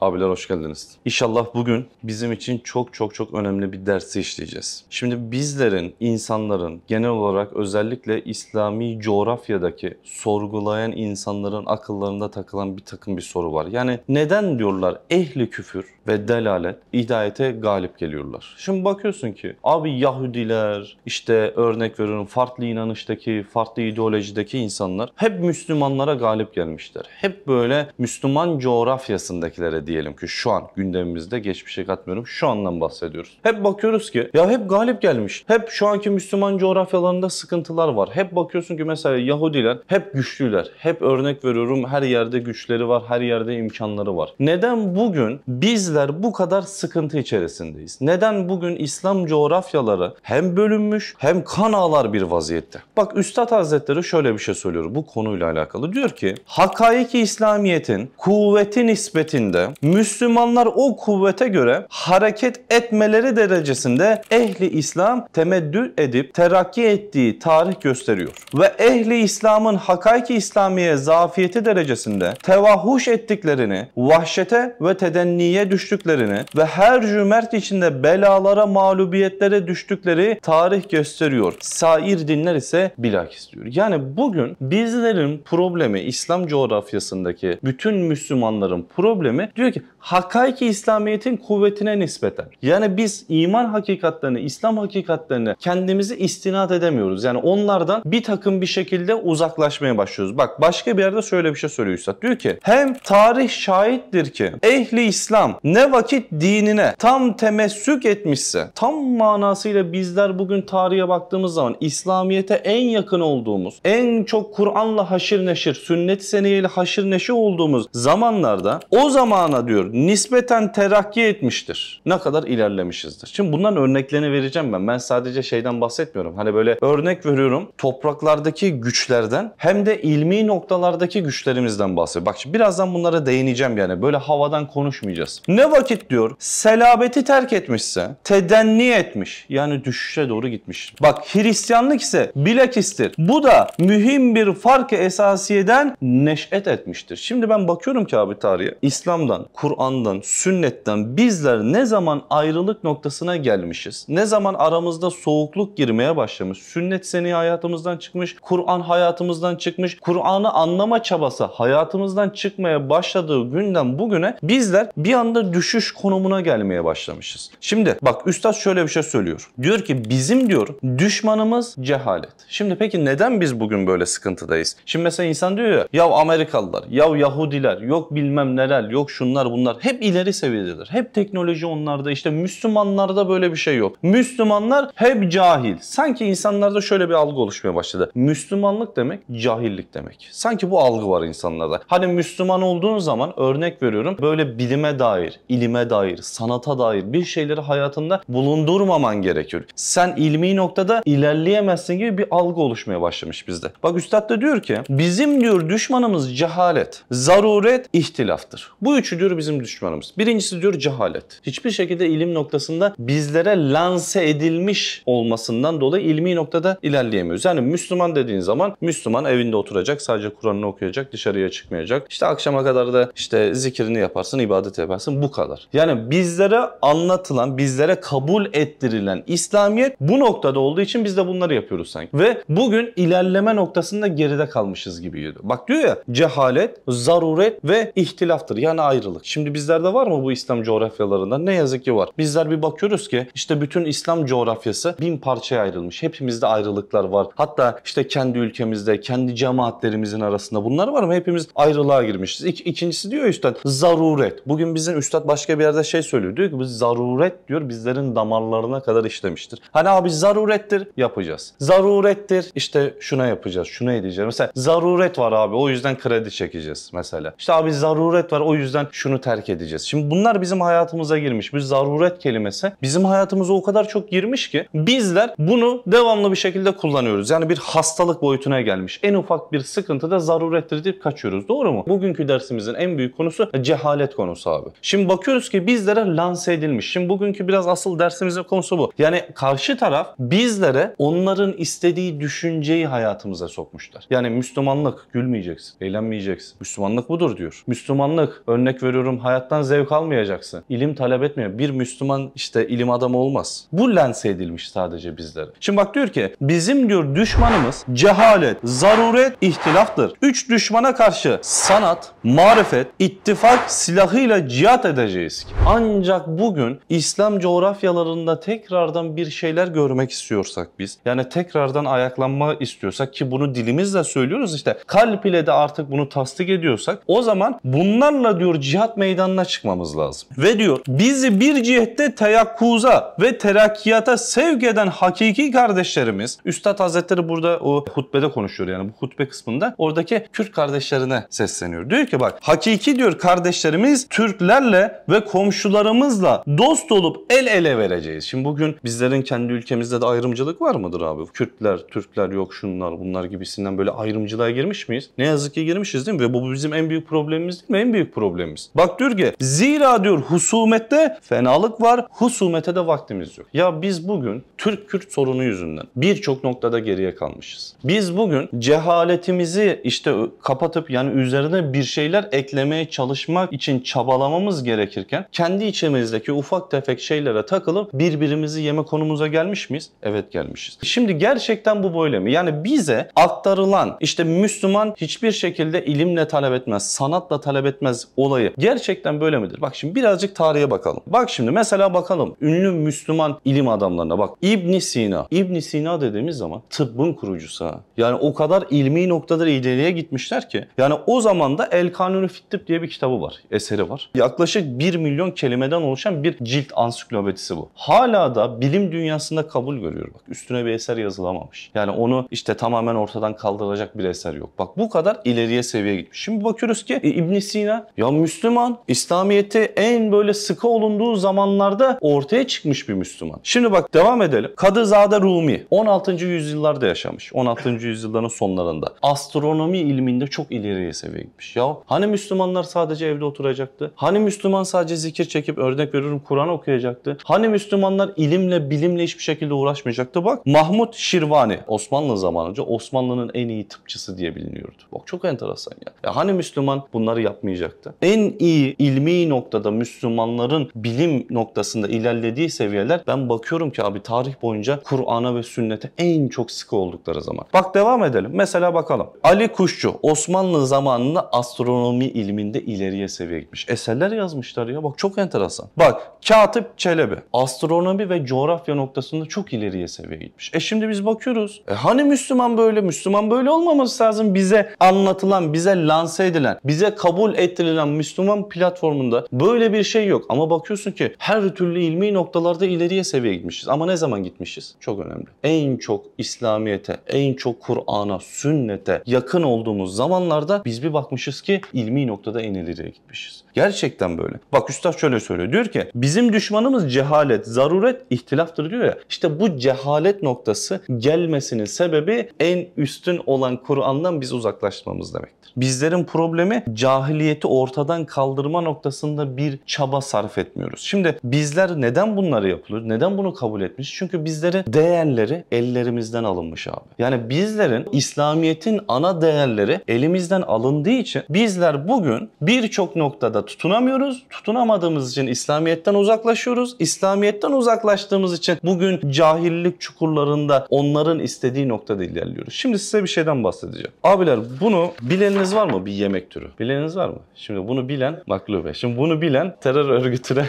Abiler hoş geldiniz. İnşallah bugün bizim için çok çok çok önemli bir dersi işleyeceğiz. Şimdi bizlerin, insanların genel olarak özellikle İslami coğrafyadaki sorgulayan insanların akıllarında takılan bir takım bir soru var. Yani neden diyorlar ehli küfür ve delalet hidayete galip geliyorlar? Şimdi bakıyorsun ki abi Yahudiler işte örnek veriyorum farklı inanıştaki, farklı ideolojideki insanlar hep Müslümanlara galip gelmişler. Hep böyle Müslüman coğrafyasındakilere diyelim ki şu an gündemimizde geçmişe katmıyorum. Şu andan bahsediyoruz. Hep bakıyoruz ki ya hep galip gelmiş. Hep şu anki Müslüman coğrafyalarında sıkıntılar var. Hep bakıyorsun ki mesela Yahudiler hep güçlüler. Hep örnek veriyorum her yerde güçleri var, her yerde imkanları var. Neden bugün bizler bu kadar sıkıntı içerisindeyiz? Neden bugün İslam coğrafyaları hem bölünmüş hem kan ağlar bir vaziyette? Bak Üstad Hazretleri şöyle bir şey söylüyor bu konuyla alakalı. Diyor ki hakaiki İslamiyet'in kuvveti nispetinde Müslümanlar o kuvvete göre hareket etmeleri derecesinde ehli İslam temeddül edip terakki ettiği tarih gösteriyor. Ve ehli İslam'ın hakaiki İslamiye zafiyeti derecesinde tevahuş ettiklerini, vahşete ve tedenniye düştüklerini ve her cümert içinde belalara, mağlubiyetlere düştükleri tarih gösteriyor. Sair dinler ise bilakis diyor. Yani bugün bizlerin problemi İslam coğrafyasındaki bütün Müslümanların problemi diyor diyor ki hakiki İslamiyet'in kuvvetine nispeten. Yani biz iman hakikatlerini, İslam hakikatlerini kendimizi istinat edemiyoruz. Yani onlardan bir takım bir şekilde uzaklaşmaya başlıyoruz. Bak başka bir yerde şöyle bir şey söylüyor Üstad. Diyor ki hem tarih şahittir ki ehli İslam ne vakit dinine tam temessük etmişse tam manasıyla bizler bugün tarihe baktığımız zaman İslamiyet'e en yakın olduğumuz, en çok Kur'an'la haşir neşir, sünnet-i seniyeyle haşir neşir olduğumuz zamanlarda o zamana diyor nispeten terakki etmiştir. Ne kadar ilerlemişizdir. Şimdi bunların örneklerini vereceğim ben. Ben sadece şeyden bahsetmiyorum. Hani böyle örnek veriyorum. Topraklardaki güçlerden hem de ilmi noktalardaki güçlerimizden bahsediyorum. Bak şimdi birazdan bunlara değineceğim yani. Böyle havadan konuşmayacağız. Ne vakit diyor selabeti terk etmişse tedenni etmiş. Yani düşüşe doğru gitmiş. Bak Hristiyanlık ise bilakistir. Bu da mühim bir farkı esasiyeden neşet etmiştir. Şimdi ben bakıyorum ki abi tarihe İslam'dan, Kur'an'dan, sünnetten bizler ne zaman ayrılık noktasına gelmişiz? Ne zaman aramızda soğukluk girmeye başlamış? Sünnet seni hayatımızdan çıkmış, Kur'an hayatımızdan çıkmış, Kur'an'ı anlama çabası hayatımızdan çıkmaya başladığı günden bugüne bizler bir anda düşüş konumuna gelmeye başlamışız. Şimdi bak üstad şöyle bir şey söylüyor. Diyor ki bizim diyor düşmanımız cehalet. Şimdi peki neden biz bugün böyle sıkıntıdayız? Şimdi mesela insan diyor ya ya Amerikalılar, ya Yahudiler, yok bilmem neler, yok şunu şunlar bunlar hep ileri seviyededir. Hep teknoloji onlarda İşte Müslümanlarda böyle bir şey yok. Müslümanlar hep cahil. Sanki insanlarda şöyle bir algı oluşmaya başladı. Müslümanlık demek cahillik demek. Sanki bu algı var insanlarda. Hani Müslüman olduğun zaman örnek veriyorum böyle bilime dair, ilime dair, sanata dair bir şeyleri hayatında bulundurmaman gerekiyor. Sen ilmi noktada ilerleyemezsin gibi bir algı oluşmaya başlamış bizde. Bak üstad da diyor ki bizim diyor düşmanımız cehalet, zaruret, ihtilaftır. Bu üçü diyor bizim düşmanımız. Birincisi diyor cehalet. Hiçbir şekilde ilim noktasında bizlere lanse edilmiş olmasından dolayı ilmi noktada ilerleyemiyoruz. Yani Müslüman dediğin zaman Müslüman evinde oturacak, sadece Kur'an'ını okuyacak, dışarıya çıkmayacak. İşte akşama kadar da işte zikirini yaparsın, ibadet yaparsın bu kadar. Yani bizlere anlatılan, bizlere kabul ettirilen İslamiyet bu noktada olduğu için biz de bunları yapıyoruz sanki. Ve bugün ilerleme noktasında geride kalmışız gibiydi. Bak diyor ya cehalet, zaruret ve ihtilaftır yani ayrı ayrılık. Şimdi bizlerde var mı bu İslam coğrafyalarında? Ne yazık ki var. Bizler bir bakıyoruz ki işte bütün İslam coğrafyası bin parçaya ayrılmış. Hepimizde ayrılıklar var. Hatta işte kendi ülkemizde, kendi cemaatlerimizin arasında bunlar var mı? hepimiz ayrılığa girmişiz. İk, ikincisi diyor üstad zaruret. Bugün bizim üstad başka bir yerde şey söylüyor. Diyor ki bu zaruret diyor bizlerin damarlarına kadar işlemiştir. Hani abi zarurettir yapacağız. Zarurettir işte şuna yapacağız, şuna edeceğiz. Mesela zaruret var abi o yüzden kredi çekeceğiz mesela. İşte abi zaruret var o yüzden şunu terk edeceğiz. Şimdi bunlar bizim hayatımıza girmiş. Bu zaruret kelimesi bizim hayatımıza o kadar çok girmiş ki bizler bunu devamlı bir şekilde kullanıyoruz. Yani bir hastalık boyutuna gelmiş. En ufak bir sıkıntıda zarurettir deyip kaçıyoruz. Doğru mu? Bugünkü dersimizin en büyük konusu cehalet konusu abi. Şimdi bakıyoruz ki bizlere lanse edilmiş. Şimdi bugünkü biraz asıl dersimizin konusu bu. Yani karşı taraf bizlere onların istediği düşünceyi hayatımıza sokmuşlar. Yani Müslümanlık gülmeyeceksin, eğlenmeyeceksin. Müslümanlık budur diyor. Müslümanlık örnek ve görüyorum hayattan zevk almayacaksın. İlim talep etmiyor. Bir Müslüman işte ilim adamı olmaz. Bu lense edilmiş sadece bizlere. Şimdi bak diyor ki bizim diyor düşmanımız cehalet, zaruret, ihtilaftır. Üç düşmana karşı sanat, marifet, ittifak silahıyla cihat edeceğiz. Ancak bugün İslam coğrafyalarında tekrardan bir şeyler görmek istiyorsak biz yani tekrardan ayaklanma istiyorsak ki bunu dilimizle söylüyoruz işte kalp ile de artık bunu tasdik ediyorsak o zaman bunlarla diyor cihat cihat meydanına çıkmamız lazım. Ve diyor bizi bir cihette teyakkuza ve terakkiyata sevk eden hakiki kardeşlerimiz Üstad Hazretleri burada o hutbede konuşuyor yani bu hutbe kısmında oradaki Kürt kardeşlerine sesleniyor. Diyor ki bak hakiki diyor kardeşlerimiz Türklerle ve komşularımızla dost olup el ele vereceğiz. Şimdi bugün bizlerin kendi ülkemizde de ayrımcılık var mıdır abi? Kürtler, Türkler yok şunlar bunlar gibisinden böyle ayrımcılığa girmiş miyiz? Ne yazık ki girmişiz değil mi? Ve bu bizim en büyük problemimiz değil mi? En büyük problemimiz. Bak diyor ki zira diyor husumette fenalık var, husumete de vaktimiz yok. Ya biz bugün Türk-Kürt sorunu yüzünden birçok noktada geriye kalmışız. Biz bugün cehaletimizi işte kapatıp yani üzerine bir şeyler eklemeye çalışmak için çabalamamız gerekirken kendi içimizdeki ufak tefek şeylere takılıp birbirimizi yeme konumuza gelmiş miyiz? Evet gelmişiz. Şimdi gerçekten bu böyle mi? Yani bize aktarılan işte Müslüman hiçbir şekilde ilimle talep etmez, sanatla talep etmez olayı Gerçekten böyle midir? Bak şimdi birazcık tarihe bakalım. Bak şimdi mesela bakalım ünlü Müslüman ilim adamlarına bak. İbn Sina. İbn Sina dediğimiz zaman tıbbın kurucusu ha. Yani o kadar ilmi noktadır ileriye gitmişler ki. Yani o zaman da El Kanuni Fittip diye bir kitabı var. Eseri var. Yaklaşık 1 milyon kelimeden oluşan bir cilt ansiklopedisi bu. Hala da bilim dünyasında kabul görüyor. Bak üstüne bir eser yazılamamış. Yani onu işte tamamen ortadan kaldıracak bir eser yok. Bak bu kadar ileriye seviye gitmiş. Şimdi bakıyoruz ki e, ibn Sina ya Müslüman Müslüman. İslamiyet'e en böyle sıkı olunduğu zamanlarda ortaya çıkmış bir Müslüman. Şimdi bak devam edelim. Kadızade Rumi 16. yüzyıllarda yaşamış. 16. yüzyılların sonlarında. Astronomi ilminde çok ileriye seviye gitmiş. Ya hani Müslümanlar sadece evde oturacaktı? Hani Müslüman sadece zikir çekip örnek veriyorum Kur'an okuyacaktı? Hani Müslümanlar ilimle bilimle hiçbir şekilde uğraşmayacaktı? Bak Mahmut Şirvani Osmanlı zamanında Osmanlı'nın en iyi tıpçısı diye biliniyordu. Bak çok enteresan ya. ya hani Müslüman bunları yapmayacaktı? En en iyi ilmi noktada Müslümanların bilim noktasında ilerlediği seviyeler ben bakıyorum ki abi tarih boyunca Kur'an'a ve sünnete en çok sıkı oldukları zaman. Bak devam edelim. Mesela bakalım. Ali Kuşçu Osmanlı zamanında astronomi ilminde ileriye seviye gitmiş. Eserler yazmışlar ya bak çok enteresan. Bak Katip Çelebi astronomi ve coğrafya noktasında çok ileriye seviye gitmiş. E şimdi biz bakıyoruz. E hani Müslüman böyle? Müslüman böyle olmaması lazım. Bize anlatılan, bize lanse edilen, bize kabul ettirilen Müslüman Müslüman platformunda böyle bir şey yok. Ama bakıyorsun ki her türlü ilmi noktalarda ileriye seviye gitmişiz. Ama ne zaman gitmişiz? Çok önemli. En çok İslamiyet'e, en çok Kur'an'a, sünnete yakın olduğumuz zamanlarda biz bir bakmışız ki ilmi noktada en ileriye gitmişiz. Gerçekten böyle. Bak Üstad şöyle söylüyor. Diyor ki bizim düşmanımız cehalet, zaruret, ihtilaftır diyor ya. İşte bu cehalet noktası gelmesinin sebebi en üstün olan Kur'an'dan biz uzaklaşmamız demektir. Bizlerin problemi cahiliyeti ortadan kaldırma noktasında bir çaba sarf etmiyoruz. Şimdi bizler neden bunları yapılıyor? Neden bunu kabul etmiş? Çünkü bizlerin değerleri ellerimizden alınmış abi. Yani bizlerin İslamiyet'in ana değerleri elimizden alındığı için bizler bugün birçok noktada da tutunamıyoruz. Tutunamadığımız için İslamiyet'ten uzaklaşıyoruz. İslamiyet'ten uzaklaştığımız için bugün cahillik çukurlarında onların istediği noktada ilerliyoruz. Şimdi size bir şeyden bahsedeceğim. Abiler bunu bileniniz var mı bir yemek türü? Bileniniz var mı? Şimdi bunu bilen maklube. Şimdi bunu bilen terör örgütüne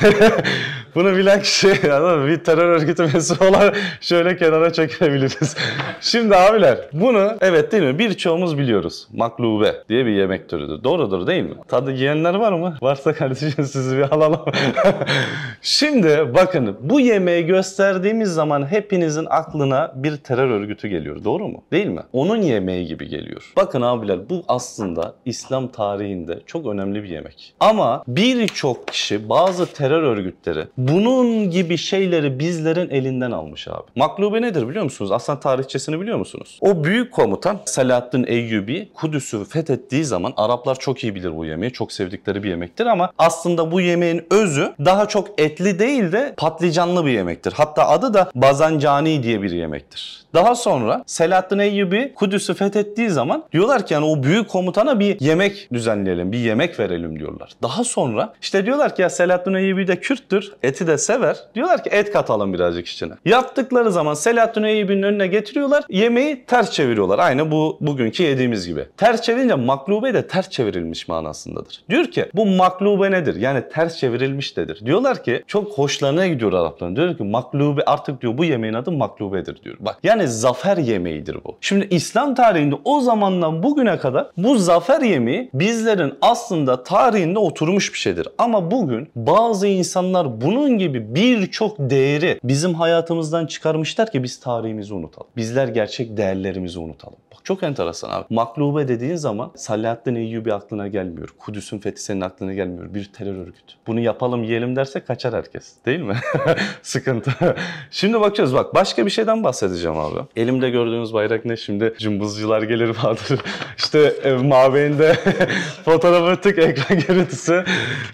bunu bilen kişi bir terör örgütü mensubu olan şöyle kenara çekilebiliriz. Şimdi abiler bunu evet değil mi? Birçoğumuz biliyoruz. Maklube diye bir yemek türüdür. Doğrudur değil mi? Tadı Buralarda yiyenler var mı? Varsa kardeşim sizi bir alalım. Şimdi bakın bu yemeği gösterdiğimiz zaman hepinizin aklına bir terör örgütü geliyor. Doğru mu? Değil mi? Onun yemeği gibi geliyor. Bakın abiler bu aslında İslam tarihinde çok önemli bir yemek. Ama birçok kişi bazı terör örgütleri bunun gibi şeyleri bizlerin elinden almış abi. Maklube nedir biliyor musunuz? Aslında tarihçesini biliyor musunuz? O büyük komutan Selahaddin Eyyubi Kudüs'ü fethettiği zaman Araplar çok iyi bilir bu yemeği çok sevdikleri bir yemektir ama aslında bu yemeğin özü daha çok etli değil de patlıcanlı bir yemektir. Hatta adı da bazancani diye bir yemektir. Daha sonra Selahaddin Eyyubi Kudüs'ü fethettiği zaman diyorlar ki yani o büyük komutana bir yemek düzenleyelim, bir yemek verelim diyorlar. Daha sonra işte diyorlar ki ya Selahaddin Eyyubi de Kürttür, eti de sever. Diyorlar ki et katalım birazcık içine. Yaptıkları zaman Selahaddin Eyyubi'nin önüne getiriyorlar. Yemeği ters çeviriyorlar. Aynı bu bugünkü yediğimiz gibi. Ters çevirince maklube de ters çevrilmiş manasındadır anlatır. Diyor ki bu maklube nedir? Yani ters çevrilmiş dedir. Diyorlar ki çok hoşlarına gidiyor Arapların. Diyor ki maklube artık diyor bu yemeğin adı maklubedir diyor. Bak yani zafer yemeğidir bu. Şimdi İslam tarihinde o zamandan bugüne kadar bu zafer yemeği bizlerin aslında tarihinde oturmuş bir şeydir. Ama bugün bazı insanlar bunun gibi birçok değeri bizim hayatımızdan çıkarmışlar ki biz tarihimizi unutalım. Bizler gerçek değerlerimizi unutalım. Bak çok enteresan abi. Maklube dediğin zaman Salahaddin Eyyubi aklına gelmiyor. Kudüs Kudüs'ün fethi senin aklına gelmiyor. Bir terör örgütü. Bunu yapalım yiyelim derse kaçar herkes. Değil mi? Sıkıntı. şimdi bakacağız bak başka bir şeyden bahsedeceğim abi. Elimde gördüğünüz bayrak ne şimdi? Cımbızcılar gelir vardır. işte e, maveyinde fotoğrafı tık ekran görüntüsü.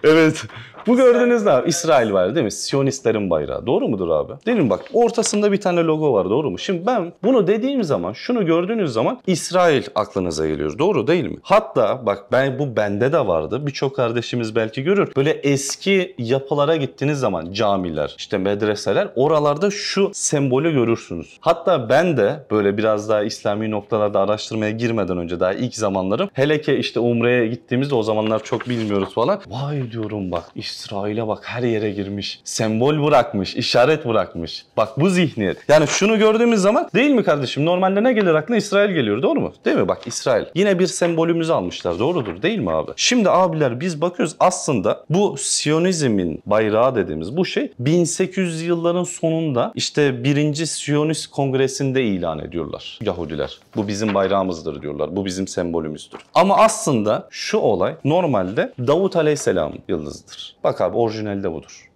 evet. Bu gördüğünüz ne İsrail var değil mi? Siyonistlerin bayrağı. Doğru mudur abi? Değil mi bak ortasında bir tane logo var doğru mu? Şimdi ben bunu dediğim zaman şunu gördüğünüz zaman İsrail aklınıza geliyor. Doğru değil mi? Hatta bak ben bu bende de vardı. Birçok kardeşimiz belki görür. Böyle eski yapılara gittiğiniz zaman camiler, işte medreseler oralarda şu sembolü görürsünüz. Hatta ben de böyle biraz daha İslami noktalarda araştırmaya girmeden önce daha ilk zamanlarım hele ki işte Umre'ye gittiğimizde o zamanlar çok bilmiyoruz falan. Vay diyorum bak işte İsrail'e bak her yere girmiş. Sembol bırakmış, işaret bırakmış. Bak bu zihniyet. Yani şunu gördüğümüz zaman değil mi kardeşim? Normalde ne gelir aklına? İsrail geliyor doğru mu? Değil mi? Bak İsrail. Yine bir sembolümüzü almışlar doğrudur değil mi abi? Şimdi abiler biz bakıyoruz aslında bu Siyonizmin bayrağı dediğimiz bu şey 1800 yılların sonunda işte birinci Siyonist Kongresi'nde ilan ediyorlar Yahudiler. Bu bizim bayrağımızdır diyorlar. Bu bizim sembolümüzdür. Ama aslında şu olay normalde Davut Aleyhisselam yıldızıdır. Bak abi orijinali de budur.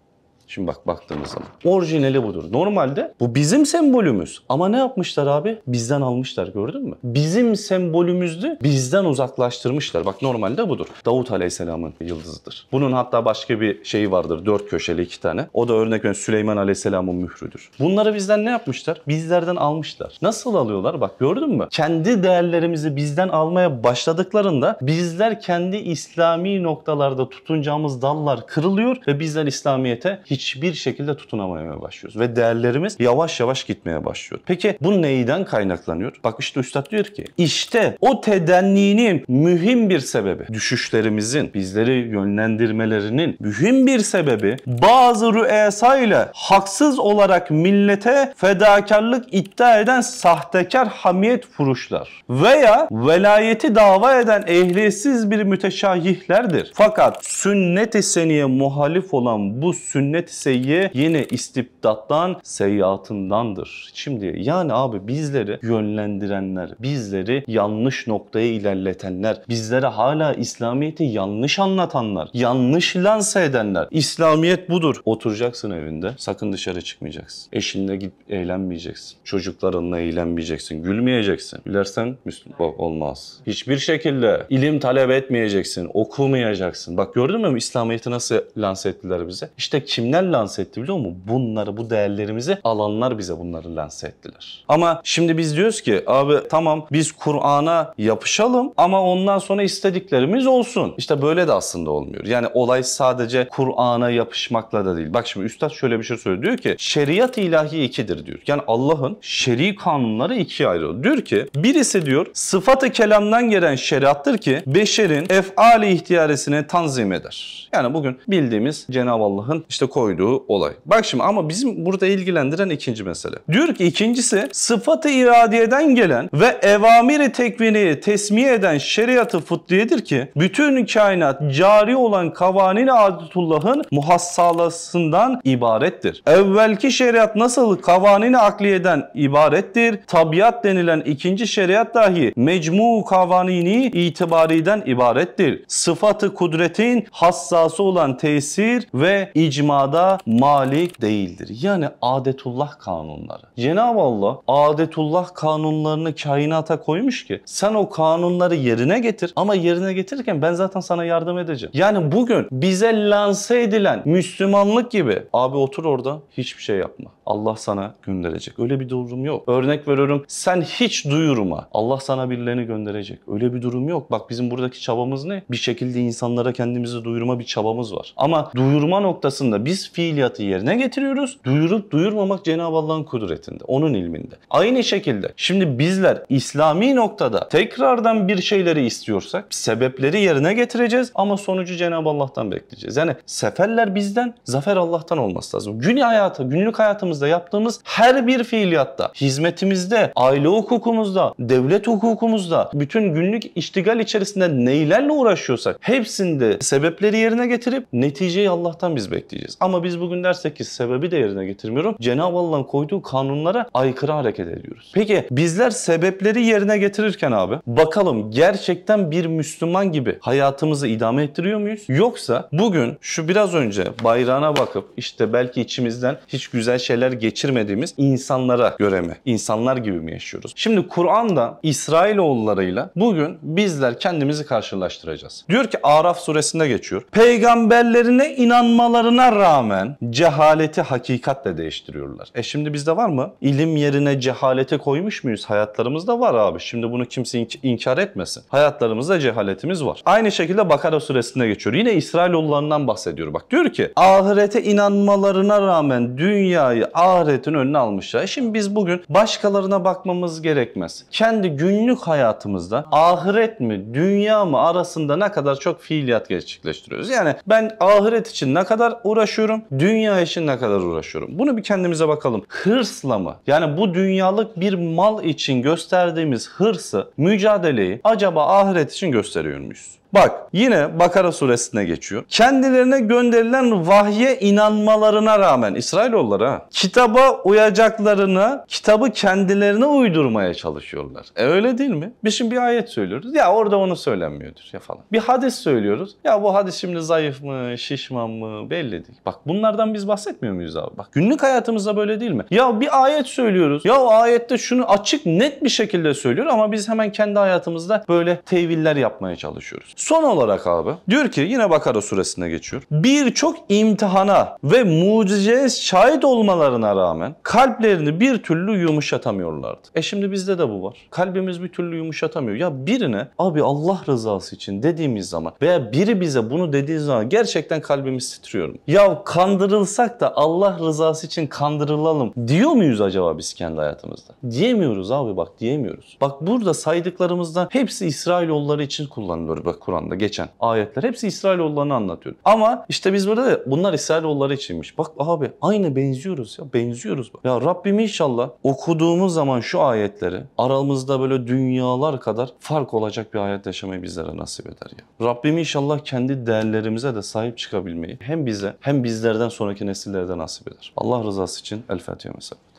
Şimdi bak baktığımız zaman. Orijinali budur. Normalde bu bizim sembolümüz. Ama ne yapmışlar abi? Bizden almışlar gördün mü? Bizim sembolümüzdü. Bizden uzaklaştırmışlar. Bak normalde budur. Davut Aleyhisselam'ın yıldızıdır. Bunun hatta başka bir şeyi vardır. Dört köşeli iki tane. O da örnek veriyorum Süleyman Aleyhisselam'ın mührüdür. Bunları bizden ne yapmışlar? Bizlerden almışlar. Nasıl alıyorlar? Bak gördün mü? Kendi değerlerimizi bizden almaya başladıklarında bizler kendi İslami noktalarda tutunacağımız dallar kırılıyor ve bizler İslamiyet'e hiç hiçbir şekilde tutunamamaya başlıyoruz. Ve değerlerimiz yavaş yavaş gitmeye başlıyor. Peki bu neyden kaynaklanıyor? Bak işte üstad diyor ki işte o tedenliğinin mühim bir sebebi düşüşlerimizin bizleri yönlendirmelerinin mühim bir sebebi bazı rüesa ile haksız olarak millete fedakarlık iddia eden sahtekar hamiyet furuşlar veya velayeti dava eden ehliyetsiz bir müteşahihlerdir. Fakat sünnet-i seniye muhalif olan bu sünnet seyyi yine istibdattan seyyiatındandır. Şimdi yani abi bizleri yönlendirenler, bizleri yanlış noktaya ilerletenler, bizlere hala İslamiyet'i yanlış anlatanlar, yanlış lanse edenler. İslamiyet budur. Oturacaksın evinde. Sakın dışarı çıkmayacaksın. Eşinle git eğlenmeyeceksin. Çocuklarınla eğlenmeyeceksin. Gülmeyeceksin. Gülersen Müslüman olmaz. Hiçbir şekilde ilim talep etmeyeceksin. Okumayacaksın. Bak gördün mü İslamiyet'i nasıl lanse ettiler bize? İşte kimler Kimler lanse etti biliyor musun? Bunları, bu değerlerimizi alanlar bize bunları lanse ettiler. Ama şimdi biz diyoruz ki abi tamam biz Kur'an'a yapışalım ama ondan sonra istediklerimiz olsun. İşte böyle de aslında olmuyor. Yani olay sadece Kur'an'a yapışmakla da değil. Bak şimdi üstad şöyle bir şey söylüyor. Diyor ki şeriat ilahi ikidir diyor. Yani Allah'ın şer'i kanunları ikiye ayrılıyor. Diyor ki birisi diyor sıfatı kelamdan gelen şeriattır ki beşerin efali ihtiyaresine tanzim eder. Yani bugün bildiğimiz Cenab-ı Allah'ın işte koyduğu olay. Bak şimdi ama bizim burada ilgilendiren ikinci mesele. Diyor ki ikincisi sıfatı iradiyeden gelen ve evamiri tekviniyi tesmiye eden şeriatı fıtriyedir ki bütün kainat cari olan kavanin adetullahın muhassalasından ibarettir. Evvelki şeriat nasıl kavanin akliyeden ibarettir? Tabiat denilen ikinci şeriat dahi mecmu kavanini itibariden ibarettir. Sıfatı kudretin hassası olan tesir ve icmada dünyada malik değildir. Yani adetullah kanunları. Cenab-ı Allah adetullah kanunlarını kainata koymuş ki sen o kanunları yerine getir ama yerine getirirken ben zaten sana yardım edeceğim. Yani bugün bize lanse edilen Müslümanlık gibi abi otur orada hiçbir şey yapma. Allah sana gönderecek. Öyle bir durum yok. Örnek veriyorum sen hiç duyurma. Allah sana birilerini gönderecek. Öyle bir durum yok. Bak bizim buradaki çabamız ne? Bir şekilde insanlara kendimizi duyurma bir çabamız var. Ama duyurma noktasında biz fiiliyatı yerine getiriyoruz. Duyurup duyurmamak Cenab-ı Allah'ın kudretinde. Onun ilminde. Aynı şekilde şimdi bizler İslami noktada tekrardan bir şeyleri istiyorsak sebepleri yerine getireceğiz ama sonucu Cenab-ı Allah'tan bekleyeceğiz. Yani seferler bizden, zafer Allah'tan olması lazım. Günlük hayatı, günlük hayatımız hayatımızda yaptığımız her bir fiiliyatta, hizmetimizde, aile hukukumuzda, devlet hukukumuzda, bütün günlük iştigal içerisinde neylerle uğraşıyorsak hepsinde sebepleri yerine getirip neticeyi Allah'tan biz bekleyeceğiz. Ama biz bugün dersek ki sebebi de yerine getirmiyorum. Cenab-ı Allah'ın koyduğu kanunlara aykırı hareket ediyoruz. Peki bizler sebepleri yerine getirirken abi bakalım gerçekten bir Müslüman gibi hayatımızı idame ettiriyor muyuz? Yoksa bugün şu biraz önce bayrağına bakıp işte belki içimizden hiç güzel şeyler dair geçirmediğimiz insanlara göre mi? İnsanlar gibi mi yaşıyoruz? Şimdi Kur'an'da İsrailoğullarıyla bugün bizler kendimizi karşılaştıracağız. Diyor ki Araf suresinde geçiyor. Peygamberlerine inanmalarına rağmen cehaleti hakikatle değiştiriyorlar. E şimdi bizde var mı? İlim yerine cehalete koymuş muyuz? Hayatlarımızda var abi. Şimdi bunu kimse in inkar etmesin. Hayatlarımızda cehaletimiz var. Aynı şekilde Bakara suresinde geçiyor. Yine İsrailoğullarından bahsediyor. Bak diyor ki ahirete inanmalarına rağmen dünyayı ahiretin önüne almışlar. Şimdi biz bugün başkalarına bakmamız gerekmez. Kendi günlük hayatımızda ahiret mi, dünya mı arasında ne kadar çok fiiliyat gerçekleştiriyoruz. Yani ben ahiret için ne kadar uğraşıyorum, dünya için ne kadar uğraşıyorum. Bunu bir kendimize bakalım. Hırsla mı? Yani bu dünyalık bir mal için gösterdiğimiz hırsı, mücadeleyi acaba ahiret için gösteriyor muyuz? Bak yine Bakara suresine geçiyor. Kendilerine gönderilen vahye inanmalarına rağmen İsrailoğullara kitaba uyacaklarına kitabı kendilerine uydurmaya çalışıyorlar. E öyle değil mi? Biz şimdi bir ayet söylüyoruz. Ya orada onu söylenmiyordur ya falan. Bir hadis söylüyoruz. Ya bu hadis şimdi zayıf mı, şişman mı belli değil. Bak bunlardan biz bahsetmiyor muyuz abi? Bak günlük hayatımızda böyle değil mi? Ya bir ayet söylüyoruz. Ya o ayette şunu açık net bir şekilde söylüyor ama biz hemen kendi hayatımızda böyle teviller yapmaya çalışıyoruz. Son olarak abi diyor ki yine Bakara suresine geçiyor. Birçok imtihana ve mucizeye şahit olmalarına rağmen kalplerini bir türlü yumuşatamıyorlardı. E şimdi bizde de bu var. Kalbimiz bir türlü yumuşatamıyor. Ya birine abi Allah rızası için dediğimiz zaman veya biri bize bunu dediği zaman gerçekten kalbimiz titriyorum. Ya kandırılsak da Allah rızası için kandırılalım diyor muyuz acaba biz kendi hayatımızda? Diyemiyoruz abi bak diyemiyoruz. Bak burada saydıklarımızdan hepsi İsrailoğulları için kullanılıyor. Bak Kur'an'da geçen ayetler hepsi İsrailoğullarını anlatıyor. Ama işte biz burada bunlar İsrailoğulları içinmiş. Bak abi aynı benziyoruz ya benziyoruz. Bak. Ya Rabbim inşallah okuduğumuz zaman şu ayetleri aramızda böyle dünyalar kadar fark olacak bir hayat yaşamayı bizlere nasip eder ya. Rabbim inşallah kendi değerlerimize de sahip çıkabilmeyi hem bize hem bizlerden sonraki nesillere nasip eder. Allah rızası için El Fatiha mesela.